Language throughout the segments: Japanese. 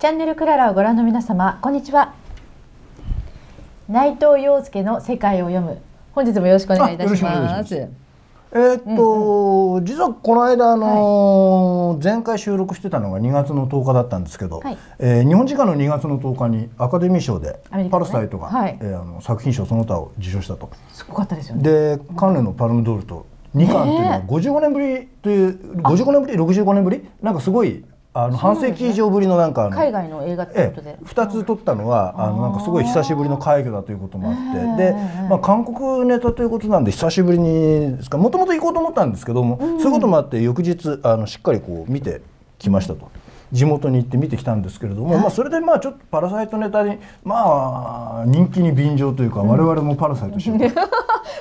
チャンネルクララをご覧の皆様こんにちは内藤陽介の世界を読む本日もよろしくお願いいたしますえー、っと、うん、実はこの間あのーはい、前回収録してたのが2月の10日だったんですけど、はい、えー、日本時間の2月の10日にアカデミー賞で「パルサイトが」が、ね、はい、えー、あの作品賞その他を受賞したと。すごかったですよねで関連の「パルムドール」と2巻っていうのは55年ぶりという、えー、55年ぶり65年ぶりなんかすごいあの半世紀以上ぶりのなんか、海外の映画ってことで、ええ、2つ撮ったのは、あのなんかすごい久しぶりの快挙だということもあってで、まあ、韓国ネタということなんで久しぶりにですかもともと行こうと思ったんですけども、うん、そういうこともあって翌日あのしっかりこう見てきましたと。地元に行って見てきたんですけれども、はい、まあ、それでまあちょっと「パラサイト」ネタにまあ人気に便乗というか、我々も「パラサイト」しよう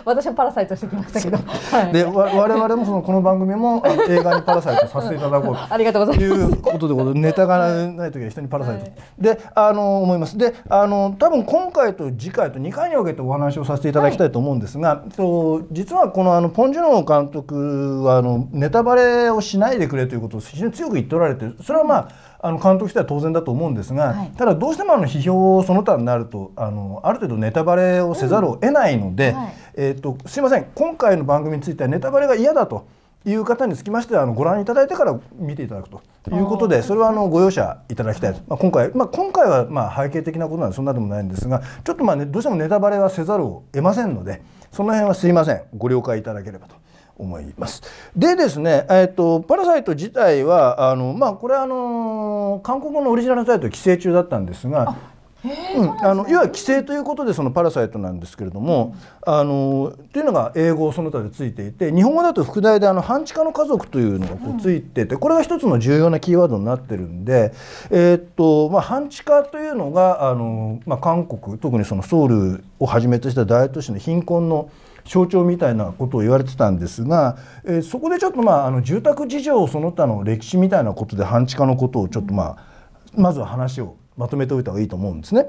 私は「パラサイト」してきましたけど、はい、で我々もそのこの番組も 映画に「パラサイト」させていただこう ありがとうございますいうことでございますネタがない時は人に「パラサイト」はい、であの思いますであの多分今回と次回と2回に分けてお話をさせていただきたいと思うんですが、と実はこのあのポン・ジュノ監督はあのネタバレをしないでくれということを非常に強く言っておられてそれはまああの監督しては当然だと思うんですが、はい、ただどうしてもあの批評その他になるとあのある程度ネタバレをせざるを得ないので、うんはい、えーと、すいません今回の番組についてはネタバレが嫌だと。いう方につきましてはあのご覧いただいてから見ていただくということでそれはあのご容赦いただきたいと、まあ、今回、まあ、今回はまあ背景的なことなんでそんなでもないんですがちょっとまあ、ね、どうしてもネタバレはせざるを得ませんのでその辺はすいませんご了解いただければと。思います。でですね、えーと、パラサイト自体はあの、まあ、これはあのー、韓国語のオリジナルタイトル寄生中だったんですが。うん、あのいわゆる寄生ということでそのパラサイトなんですけれども、うん、あのというのが英語その他でついていて日本語だと副題であの半地下の家族というのがこうついてて、これが一つの重要なキーワードになってるんで、えー、っとまあ、半地下というのがあの、まあ、韓国特にそのソウルをはじめとした大都市の貧困の象徴みたいなことを言われてたんですが、えー、そこでちょっとまああの住宅事情その他の歴史みたいなことで半地下のことをちょっとまあまずは話をまとめておいた方がいいと思うんですね。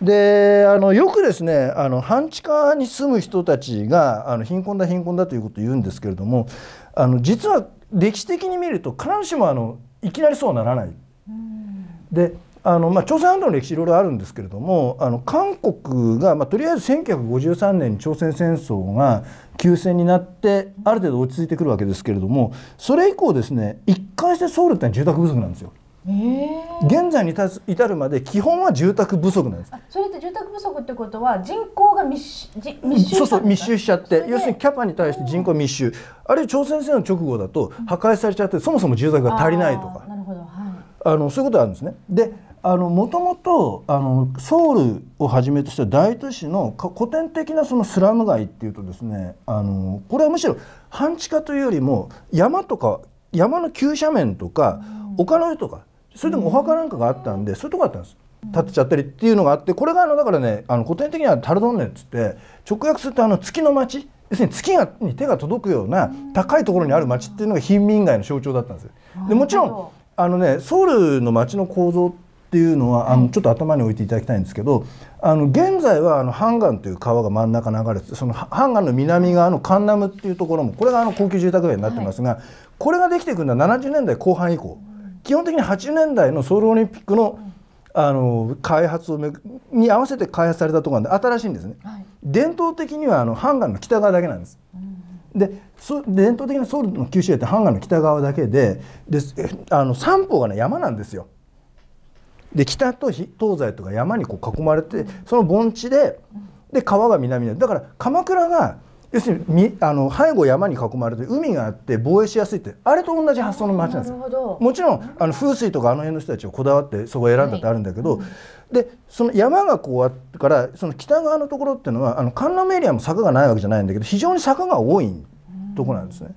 であのよくですねあの半地下に住む人たちがあの貧困だ貧困だということを言うんですけれどもあの実は歴史的に見ると必ずしもあのいきなりそうならない。であのまあ、朝鮮半島の歴史いろいろあるんですけれどもあの韓国が、まあ、とりあえず1953年に朝鮮戦争が休戦になってある程度落ち着いてくるわけですけれどもそれ以降ですね一貫してソウルって住宅不足なんですよ。現在に至るまで基本は住宅不足なんです。それって住宅不足ってことは人口が密集そうそう密集しちゃって要するにキャパに対して人口密集、あるいは朝鮮戦争直後だと破壊されちゃってそもそも住宅が足りないとかあなるほど、はい、あのそういうことがあるんですね。であのもともとあのソウルをはじめとした大都市の古典的なそのスラム街っていうとですねあのこれはむしろ半地下というよりも山とか山の急斜面とか、丘の上とかそれでもお墓なんかがあったんで、そういうとこあったんです。立てちゃったりっていうのがあってこれがあのだからねあの古典的にはタルドンネっつって直訳するとあの月の町要するに月に手が届くような高いところにある町っていうのが貧民街の象徴だったんですよ。でもちろんあのねソウルの街の構造っていうのはあのちょっと頭に置いていただきたいんですけどあの現在はあのハンガンという川が真ん中流れてそのハンガンの南側のカンナムっていうところもこれがあの高級住宅街になってますが、はい、これができていくのは70年代後半以降、基本的に80年代のソウルオリンピックの、あの開発をめに合わせて開発されたところなんで新しいんですね、はい、伝統的にはあのハンガンの北側だけなんです。うん、で伝統的なソウルの旧市街ってハンガンの北側だけでであの三方が、ね、山なんですよ。で北と東西とか山にこう囲まれてその盆地でで川が南にだから鎌倉が要するにあの背後山に囲まれて海があって防衛しやすいってあれと同じ発想の町なんですよもちろんあの風水とかあの辺の人たちをこだわってそこを選んだってあるんだけど、はい、でその山がこうあってからその北側のところっていうのはあの観覧エリアも坂がないわけじゃないんだけど非常に坂が多いとこなんですね。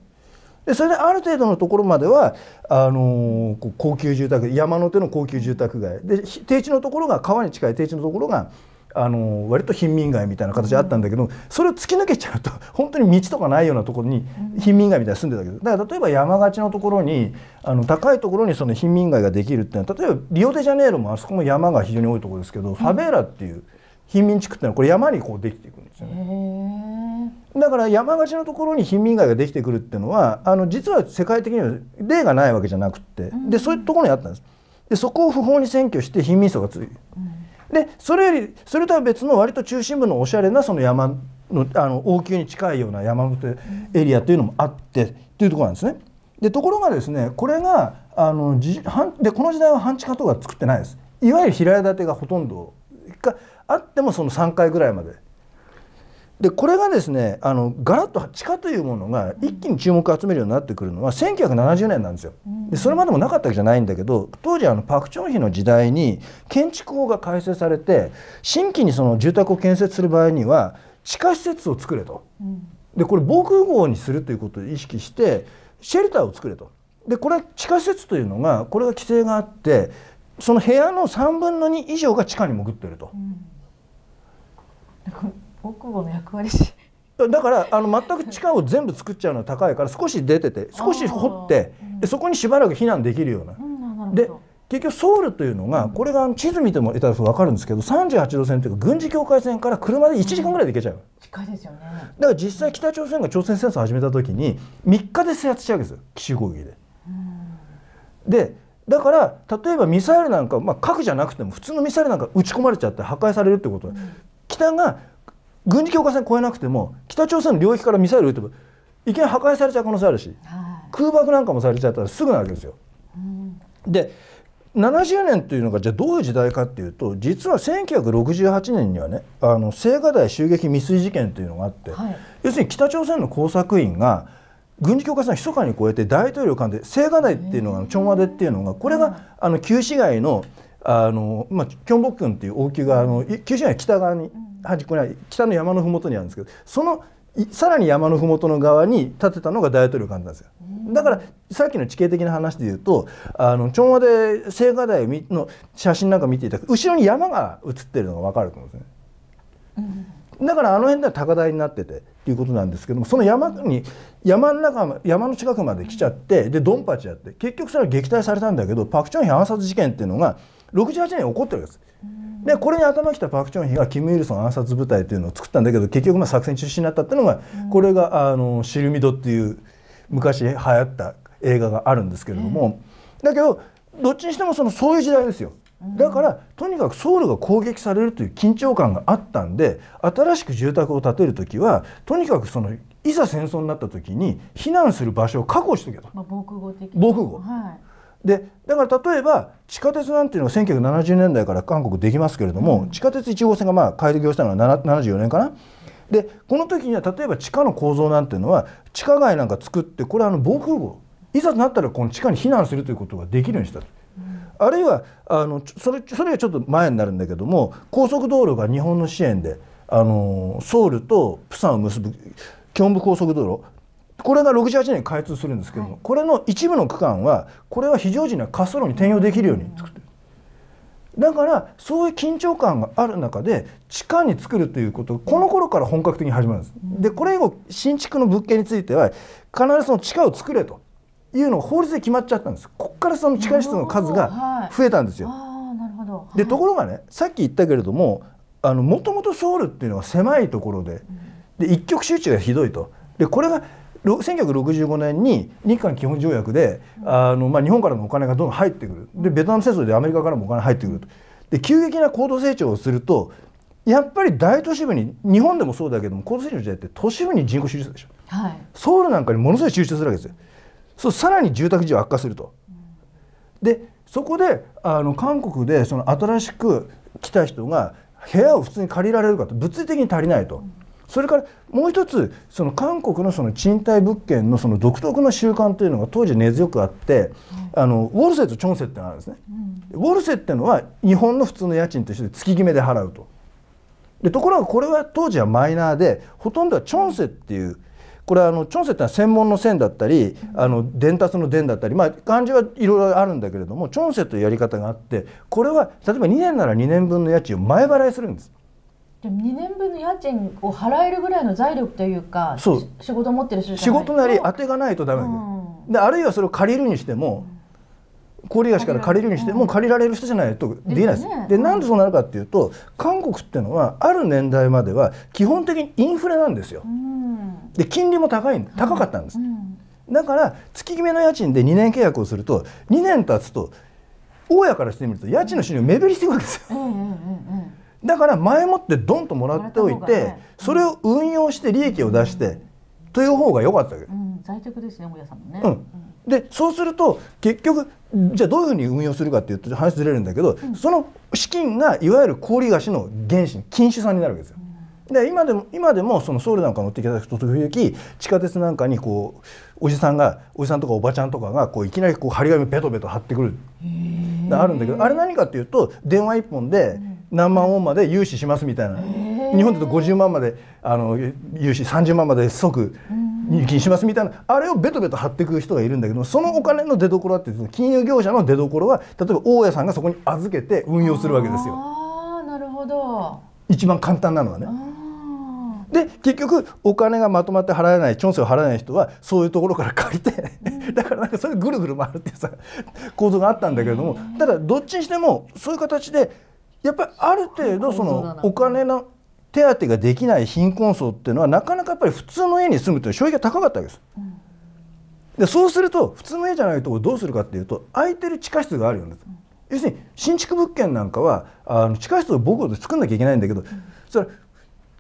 でそれである程度のところまではあのー、高級住宅山手の高級住宅街で低地のところが川に近い低地のところがあの割と貧民街みたいな形あったんだけど、それを突き抜けちゃうと 本当に道とかないようなところに貧民街みたいに住んでたけどだから例えば山がちのところにあの高いところにその貧民街ができるっていうのは例えばリオデジャネイロもあそこも山が非常に多いところですけどファベーラっていう。貧民地区ってのはこれ山にこうできていくんですよね。だから山がちのところに貧民街ができてくるっていうのはあの実は世界的には例がないわけじゃなくてでそういうところにあったんです。でそこを不法に占拠して貧民層がつい、でそれよりそれとは別の割と中心部のおしゃれなその山のあの王宮に近いような山手エリアというのもあってっていうところなんですね。でところがですねこれがあのじでこの時代は半地下とか作ってないです。いわゆる平屋建てがほとんど1回あってもその3回ぐらいまで。でこれがですねあのガラッと地下というものが一気に注目を集めるようになってくるのは1970年なんですよ。でそれまでもなかったわけじゃないんだけど当時あのパク・チョンヒの時代に建築法が改正されて新規にその住宅を建設する場合には地下施設を作れと。でこれ防空壕にするということを意識してシェルターを作れと。でこれは地下施設というのがこれが規制があってその部屋の三分の二以上が地下に潜ってると。奥母の役割しだからあの全く地下を全部作っちゃうのは高いから少し出てて少し掘って、うん、そこにしばらく避難できるような。うん、で結局ソウルというのがこれが地図見てもいただくと分かるんですけど38度線というか軍事境界線から車で1時間ぐらいで行けちゃう、うん、近いですよねだから実際北朝鮮が朝鮮戦争を始めた時に3日で制圧しちゃうわけですよ奇襲攻撃で。でだから例えばミサイルなんか、まあ、核じゃなくても普通のミサイルなんか撃ち込まれちゃって破壊されるってことで、うん、北が軍事境界線越えなくても北朝鮮の領域からミサイル撃てばいきなり破壊されちゃう可能性あるし、はい、空爆なんかもされちゃったらすぐなわけですよ。うん、で70年というのがじゃあどういう時代かっていうと実は1968年にはねあの青瓦台襲撃未遂事件というのがあって、はい、要するに北朝鮮の工作員が軍事強化線を密かに越えて大統領官で青瓦台っていうのがチョンワデっていうのがこれがあの旧市街のあの、まあ、キョンボックンっていう王宮があの旧市街北側に端っこに北の山の麓にあるんですけどそのさらに山の麓の側に建てたのが大統領官なんですよ。だからさっきの地形的な話で言うとあのチョンワで青瓦台の写真なんか見ていただく後ろに山が写ってるのが分かると思うんですね。うんだからあの辺では高台になっててっていうことなんですけどもその山に山の中山の近くまで来ちゃってでドンパチやって結局それは撃退されたんだけどパク・チョンヒ暗殺事件っていうのが68年に起こってるわけです。でこれに頭きたパク・チョンヒがキム・イルソン暗殺部隊というのを作ったんだけど結局まあ作戦中止になったっていうのが、これがあの「シルミド」っていう昔流行った映画があるんですけれども、だけどどっちにしてもそのそういう時代ですよ。だからとにかくソウルが攻撃されるという緊張感があったんで新しく住宅を建てる時はとにかくそのいざ戦争になった時に避難する場所を確保しおけと、まあ、防空壕的防空壕、はい、でだから例えば地下鉄なんていうのは1970年代から韓国できますけれども、うん、地下鉄1号線がまあ開業したのは74年かなでこの時には例えば地下の構造なんていうのは地下街なんか作ってこれはあの防空壕いざとなったらこの地下に避難するということができるようにしたと。あるいはあのそれそれはちょっと前になるんだけども高速道路が日本の支援であのソウルとプサンを結ぶキョンブ高速道路これが68年に開通するんですけども、はい、これの一部の区間はこれは非常時には滑走路に転用できるように作ってる。だからそういう緊張感がある中で地下に作るということこの頃から本格的に始まるんです。でこれ以後新築の物件については必ずその地下を作れというのが法律で決まっちゃったんですここからその地下室の数が増えたんですよ。でところがねさっき言ったけれどももともとソウルっていうのは狭いところでで一極集中がひどいと。でこれが1965年に日韓基本条約であの、まあ、日本からのお金がどんどん入ってくるでベトナム戦争でアメリカからもお金入ってくるとで急激な高度成長をするとやっぱり大都市部に日本でもそうだけども高度成長じ時代って都市部に人口集中するでしょ、はい、ソウルなんかにものすごい集中するわけですよ。そうさらに住宅地悪化すると。でそこであの韓国でその新しく来た人が部屋を普通に借りられるかと物理的に足りないと。それからもう一つその韓国のその賃貸物件のその独特な習慣というのが当時根強くあって、あのウォルセとチョンセってのがあるんですね、うん、ウォルセってのは日本の普通の家賃と一緒で月決めで払うとでところがこれは当時はマイナーでほとんどはチョンセっていうこれはあのチョンセってのは専門の線だったりあの伝達の伝だったり、まあ、漢字はいろいろあるんだけれどもチョンセというやり方があってこれは例えば2年なら2年分の家賃を前払いするんです。でも2年分の家賃を払えるぐらいの財力というかそう仕事持ってる仕事なり当てがないとダメだけど、うん、であるいはそれを借りるにしても、小売郡東から借りるにしても借りられる人じゃないとできないです。でなんでそうなるかっていうと韓国っていうのはある年代までは基本的にインフレなんですよ。で金利も高い高かったんです。だから月決めの家賃で2年契約をすると2年経つと大家からしてみると家賃の収入目減りしていくわけですよ。だから前もってドンともらっておいてそれを運用して利益を出してという方が良かったわけ、うん、在宅ですね大家さんもね、うんでそうすると結局じゃあどういうふうに運用するかっていうと話ずれるんだけど、うん、その資金がいわゆる氷菓子の原資金主さんになるわけですよ。で今でも今でもそのソウルなんか乗ってきたくと冬き地下鉄なんかにこうおじさんがおじさんとかおばちゃんとかがこういきなりこう張り紙ペトペト貼ってくるあるんだけどあれ何かっていうと電話1本で何万ウォンまで融資しますみたいな日本だと50万まであの融資30万まで即入金しますみたいなあれをベトベト貼っていく人がいるんだけどそのお金の出所はって金融業者の出所は例えば大家さんがそこに預けて運用するわけですよ。あなるほど一番簡単なのはね。で結局お金がまとまって払えないチョンセを払えない人はそういうところから借りて、だからなんかそれぐるぐる回るっていうさ構造があったんだけれどもただどっちにしてもそういう形でやっぱりある程度そのお金の手当ができない貧困層っていうのはなかなかやっぱり普通の家に住むという消費が高かったわけです。うん、でそうすると普通の家じゃないとこどうするかっていうと空いてる地下室があるような要するに新築物件なんかはあの地下室を母校で作んなきゃいけないんだけど、それ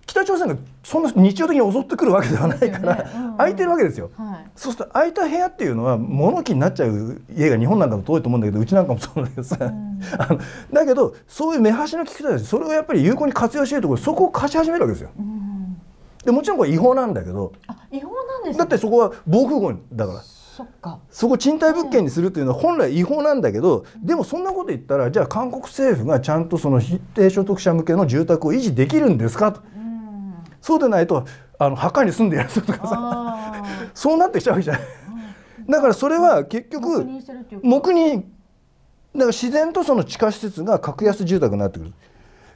北朝鮮がそんな日常的に襲ってくるわけではないから、ねうんうん、空いてるわけですよ、はい、そうすると空いた部屋っていうのは物置になっちゃう家が日本なんかも遠いと思うんだけどうちなんかもそうだけどさ、うん、あのだけどそういう目端の利き手だしそれをやっぱり有効に活用しているところそこを貸し始めるわけですよ。うん、でもちろんこれ違法なんだけど違法なんです、ね、だってそこは防空壕だから。そっかそこ賃貸物件にするっていうのは本来違法なんだけど、でもそんなこと言ったらじゃあ韓国政府がちゃんとその低所得者向けの住宅を維持できるんですかと。うんそうでないとあの墓に住んでやるとかさそうなってきちゃうわけじゃない、うん、だからそれは結局黙認だから自然とその地下施設が格安住宅になってくる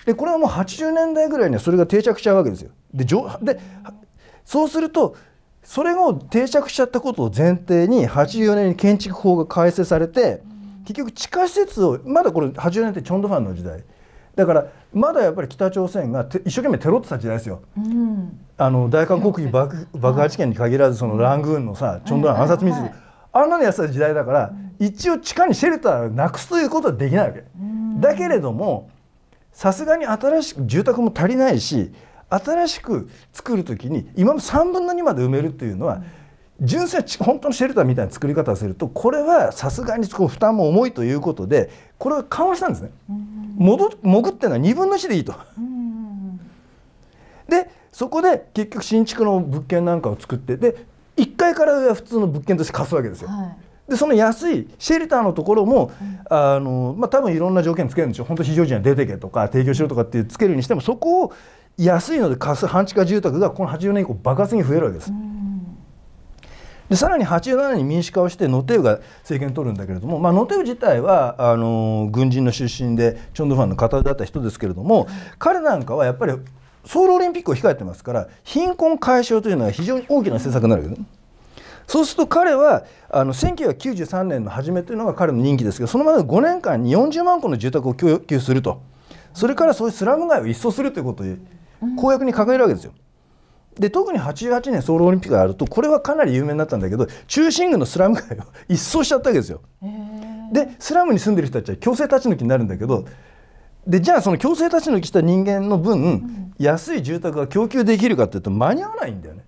でこれはもう80年代ぐらいにはそれが定着しちゃうわけですよででそうするとそれを定着しちゃったことを前提に84年に建築法が改正されて結局地下施設をまだこれ80年ってチョンドファンの時代だからまだやっぱり北朝鮮が一生懸命テロってた時代ですよ、うん、あの大韓国軍爆爆破事件に限らずそのラングーンのさチョンドラン暗殺ミスあんなのやってた時代だから、うん、一応地下にシェルターをなくすということはできないわけ、うん、だけれどもさすがに新しく住宅も足りないし新しく作る時に今も3分の2まで埋めるっていうのは、うん純正本当のシェルターみたいな作り方をするとこれはさすがにこう負担も重いということでこれは緩和したんですね。戻潜ってのは2分の1でいいと。でそこで結局新築の物件なんかを作ってで1階から上は普通の物件として貸すわけですよ。はい、でその安いシェルターのところも、うん、あのまあ、多分いろんな条件つけるんでしょ本当非常時には出てけとか提供しろとかっていうつけるにしてもそこを安いので貸す半地下住宅がこの80年以降爆発に増えるわけです。うでさらに87年に民主化をしてノテウが政権を取るんだけれども、まあ、ノテウ自体はあの軍人の出身でチョンドファンの方だった人ですけれども彼なんかはやっぱりソウルオリンピックを控えてますから貧困解消というのは非常に大きな政策になるそうすると彼はあの1993年の初めというのが彼の任期ですけどそのまで5年間に40万戸の住宅を供給するとそれからそういうスラム街を一掃するということを公約に掲げるわけですよ。で特に88年ソウルオリンピックがあるとこれはかなり有名になったんだけど中心部のスラム街を 一掃しちゃったわけですよ。でスラムに住んでる人たちは強制立ち退きになるんだけどでじゃあその強制立ち退きした人間の分、うん、安い住宅が供給できるかっていうと間に合わないんだよね。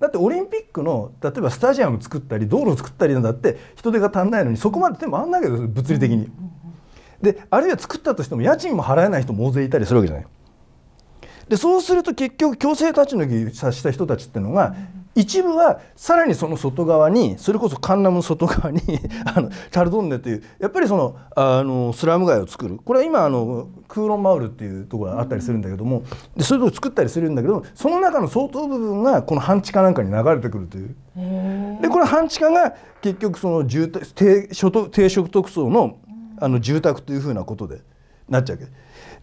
だってオリンピックの例えばスタジアム作ったり道路作ったりなんだって人手が足んないのにそこまで手もあんないけど物理的に。であるいは作ったとしても家賃も払えない人も大勢いたりするわけじゃない。でそうすると結局強制立ち退きした人たちっていうのが、一部はさらにその外側にそれこそカンナムの外側に あのチャルドンネというやっぱりそのあのスラム街を作るこれは今あのクーロンマウルっていうところがあったりするんだけどもでそういうとこ作ったりするんだけどその中の相当部分がこの半地下なんかに流れてくるという。でこの半地下が結局その住宅低所得低所得層のあの住宅というふうなことでなっちゃうわけ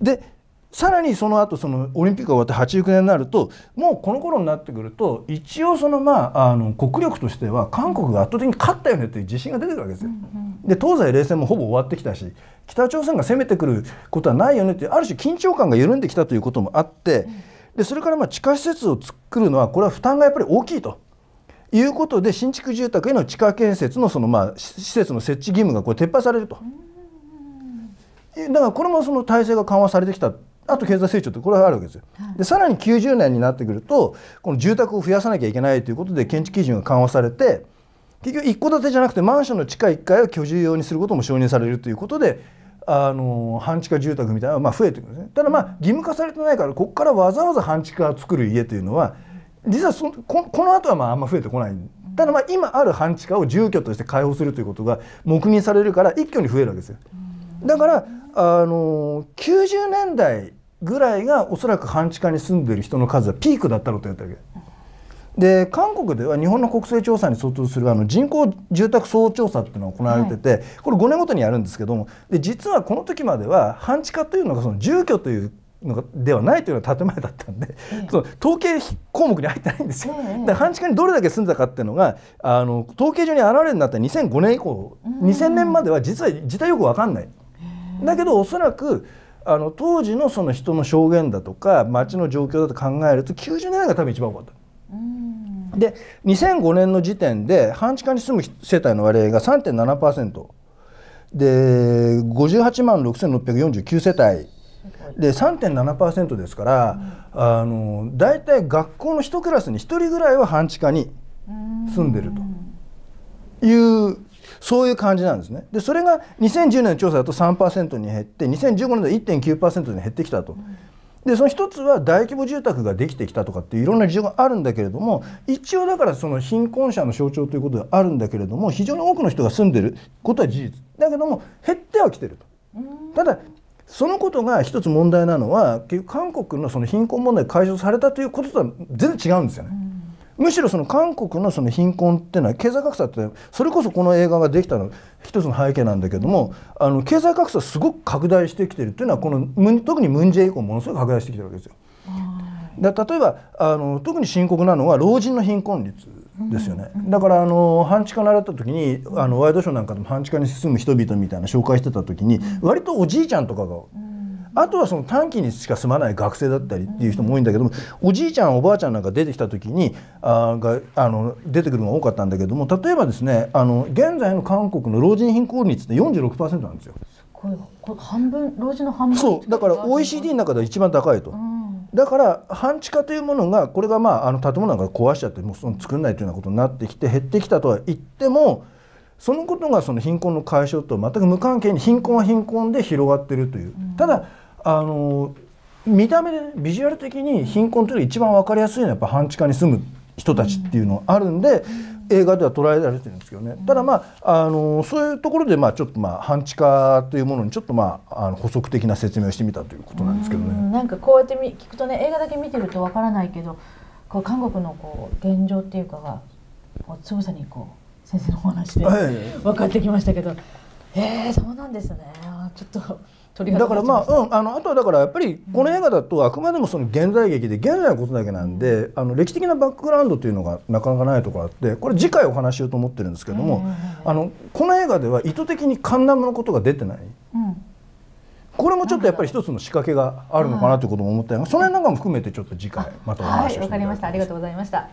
でさらにその後そのオリンピックが終わって89年になるともうこの頃になってくると一応そのまああの国力としては韓国が圧倒的に勝ったよねっていう自信が出てくるわけですよ。うんうん、で東西冷戦もほぼ終わってきたし北朝鮮が攻めてくることはないよねっていうある種緊張感が緩んできたということもあって、うん、でそれからまあ地下施設を作るのはこれは負担がやっぱり大きいと。いうことで新築住宅への地下建設のそのまあ施設の設置義務がこれ撤廃されると。うんだからこれもその体制が緩和されてきたあと経済成長ってこれはあるわけですよ。でさらに90年になってくるとこの住宅を増やさなきゃいけないということで建築基準が緩和されて結局一戸建てじゃなくてマンションの地下1階を居住用にすることも承認されるということであの半地下住宅みたいなのがまあ増えてくるんですね。ただまあ義務化されてないからここからわざわざ半地下を作る家というのは実はそここの後はまああんま増えてこないただまあ今ある半地下を住居として開放するということが黙認されるから一挙に増えるわけですよ。だからあの90年代ぐらいがおそらく半地下に住んでる人の数はピークだったろうと言ったわけで韓国では日本の国勢調査に相当するあの人口住宅総調査っていうのが行われてて、はい、これ5年ごとにやるんですけどもで実はこの時までは半地下というのがその住居というのがではないというのが建前だったんで、えー、その統計項目に入ってないんですよ。えー、で半地下にどれだけ住んだかっていうのがあの統計上に現れるようになった2005年以降、えー、2000年までは実は実態よく分かんない。だけどおそらくあの当時のその人の証言だとか町の状況だと考えると90年代が多分一番多かった。で2005年の時点で半地下に住む世帯の割合が3.7%で58万6649世帯で3.7%ですから、うん、あの大体学校の1クラスに1人ぐらいは半地下に住んでるというそういう感じなんですねでそれが2010年の調査だと3%に減って2015年で1.9%に減ってきたと。うんでその一つは大規模住宅ができてきたとかっていういろんな事情があるんだけれども一応だからその貧困者の象徴ということであるんだけれども非常に多くの人が住んでることは事実だけども減ってはきてると。ただそのことが一つ問題なのは結局韓国のその貧困問題解消されたということとは全然違うんですよね。むしろその韓国のその貧困っていうのは経済格差ってそれこそこの映画ができたの一つの背景なんだけどもあの経済格差すごく拡大してきてるっていうのはこの特にムン・ジェイ以降ものすごく拡大してきてるわけですよ。で例えばあの特に深刻なのは老人の貧困率ですよね、だからあの半地下習った時にあのワイドショーなんかでも半地下に住む人々みたいな紹介してた時に割とおじいちゃんとかが。あとはその短期にしか住まない学生だったりっていう人も多いんだけども、おじいちゃんおばあちゃんなんか出てきた時にあがあの出てくるのが多かったんだけども例えばですねあの現在の韓国の老人貧困率って46%なんですよ。すごいこれ半分老人の半分そうだから OECD の中では一番高いと。うんだから半地下というものがこれがまああの建物なんか壊しちゃってもうその作んないというようなことになってきて減ってきたとは言ってもそのことがその貧困の解消と全く無関係に貧困は貧困で広がってるという。ただあの見た目で、ね、ビジュアル的に貧困というのが一番分かりやすいのはやっぱ半地下に住む人たちっていうのがあるんで、映画では捉えられてるんですけどね、ただまああのそういうところでまあちょっとまあ半地下というものにちょっとまああの補足的な説明をしてみたということなんですけどね。んなんかこうやってみ聞くとね映画だけ見てるとわからないけどこう韓国のこう現状っていうかがこうつぶさにこう先生のお話で分かってきましたけど、はい、えー、そうなんですねちょっと。だからまあ、うん、あのあとはだからやっぱりこの映画だとあくまでもその現代劇で現在のことだけなんで、うん、あの歴史的なバックグラウンドというのがなかなかないところあってこれ次回お話しようと思ってるんですけども、あのこの映画では意図的にカンナムのことが出てない。うんこれもちょっとやっぱり一つの仕掛けがあるのかなということも思ったよ、うその辺なんかも含めてちょっと次回またお話しします。かりました。ありがとうございました。